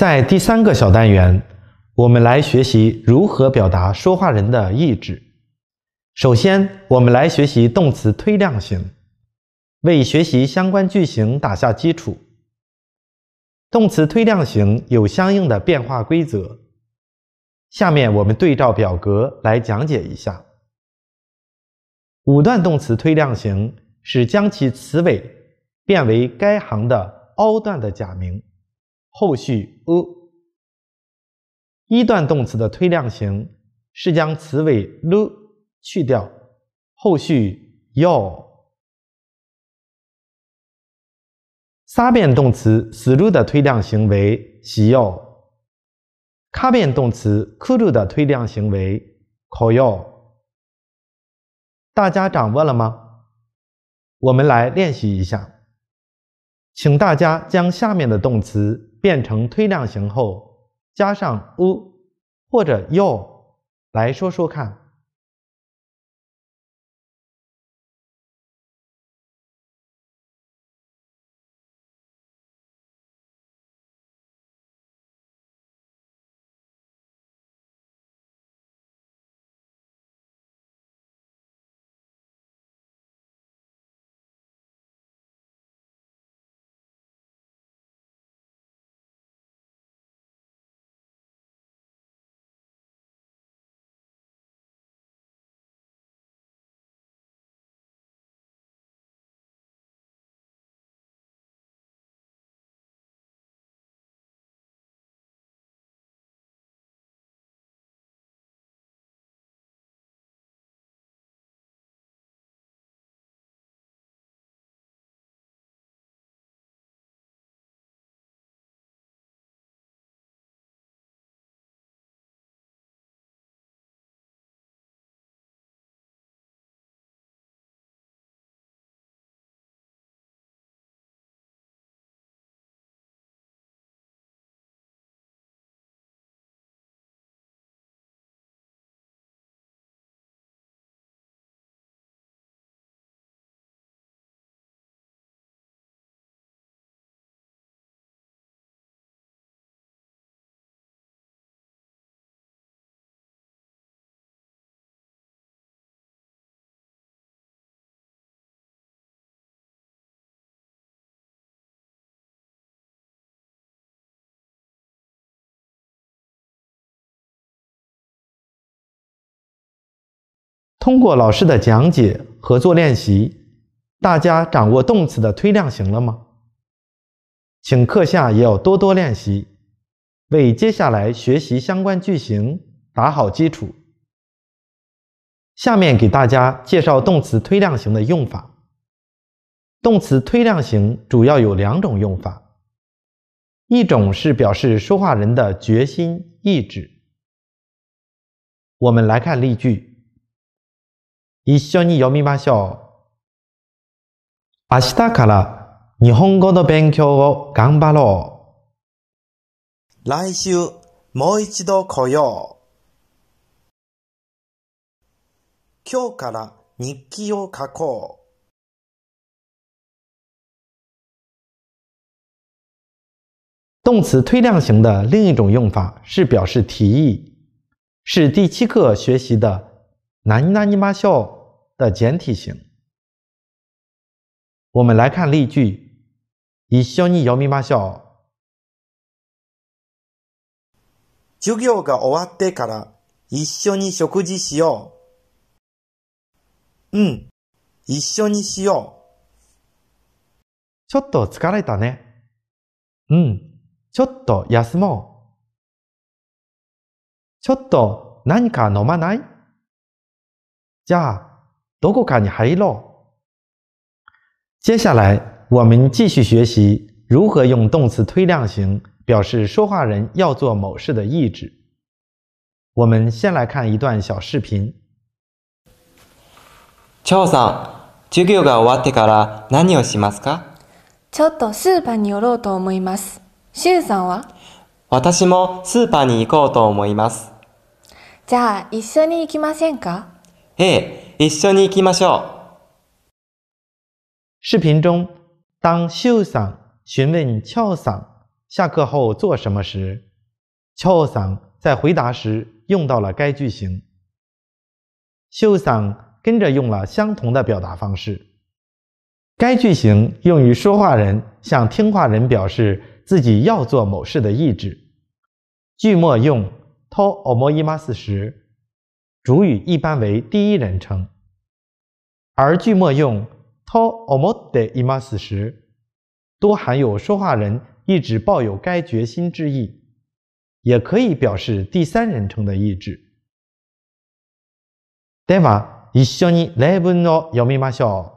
在第三个小单元，我们来学习如何表达说话人的意志。首先，我们来学习动词推量型，为学习相关句型打下基础。动词推量型有相应的变化规则，下面我们对照表格来讲解一下。五段动词推量型是将其词尾变为该行的凹段的假名。后续 a。一段动词的推量型是将词尾 l 去掉，后续 yo。三变动词 s u l 的推量型为 siyo，卡变动词 k u l d 的推量型为 koyo。大家掌握了吗？我们来练习一下，请大家将下面的动词。变成推量型后，加上 “u” 或者 “y”，来说说看。通过老师的讲解、和做练习，大家掌握动词的推量型了吗？请课下也要多多练习，为接下来学习相关句型打好基础。下面给大家介绍动词推量型的用法。动词推量型主要有两种用法，一种是表示说话人的决心、意志。我们来看例句。一緒に読みましょう。明日から日本語の勉強を頑張ろう。来週もう一度来よう。今日から日記を書こう。动词推量型的另一种用法是表示提议，是第七课学习的“南南尼玛笑”。的简体型。我们来看例句：一緒に読みましょう。授業が終わってから一緒に食事しよう。うん、一緒にしよう。ちょっと疲れたね。うん、ちょっと休もう。ちょっと何か飲まないじゃあ足够干净接下来，我们继续学习如何用动词推量型表示说话人要做某事的意志。我们先来看一段小视频。乔桑，授業が終わってから何をしますか？ちょっとスーパーに寄ろうと思います。さんは？私もスーパーに行こうと思います。じゃあ一緒に行きませんか？ええ。一緒に行きましょう。视频中，当秀桑询问俏桑下课后做什么时，俏桑在回答时用到了该句型。秀桑跟着用了相同的表达方式。该句型用于说话人向听话人表示自己要做某事的意志。句末用「t と、思います」时。主语一般为第一人称，而句末用 to omotteimasu 时，多含有说话人一直抱有该决心之意，也可以表示第三人称的意志。Dawa isshoni nebu no yomimasho。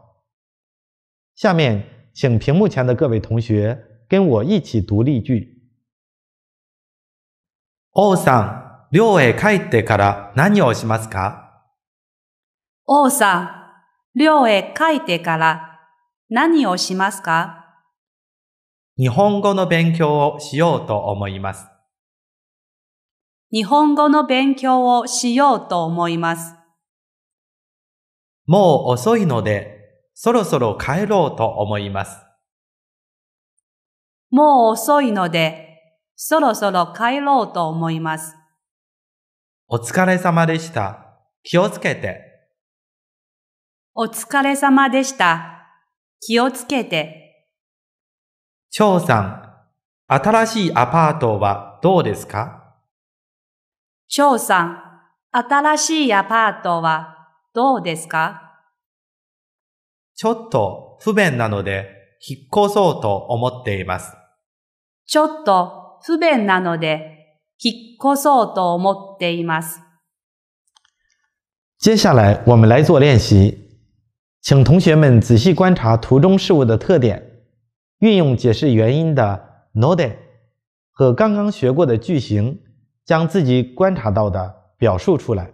下面，请屏幕前的各位同学跟我一起读例句。Oson。寮へ帰ってから何をしますか王さん、寮へ帰ってから何をしますか日本語の勉強をしようと思います。日本語の勉強をしようと思います。もう遅いので、そろそろ帰ろうと思います。もう遅いので、そろそろ帰ろうと思います。お疲れ様でした。気をつけて。お疲れ様でした。気をつけて。張さん、新しいアパートはどうですか張さん、新しいアパートはどうですかちょっと不便なので引っ越そうと思っています。ちょっと不便なので引っ越そうと思っています。接下来我们来做练习，请同学们仔细观察图中事物的特点，运用解释原因的「ので」和刚刚学过的句型，将自己观察到的表述出来。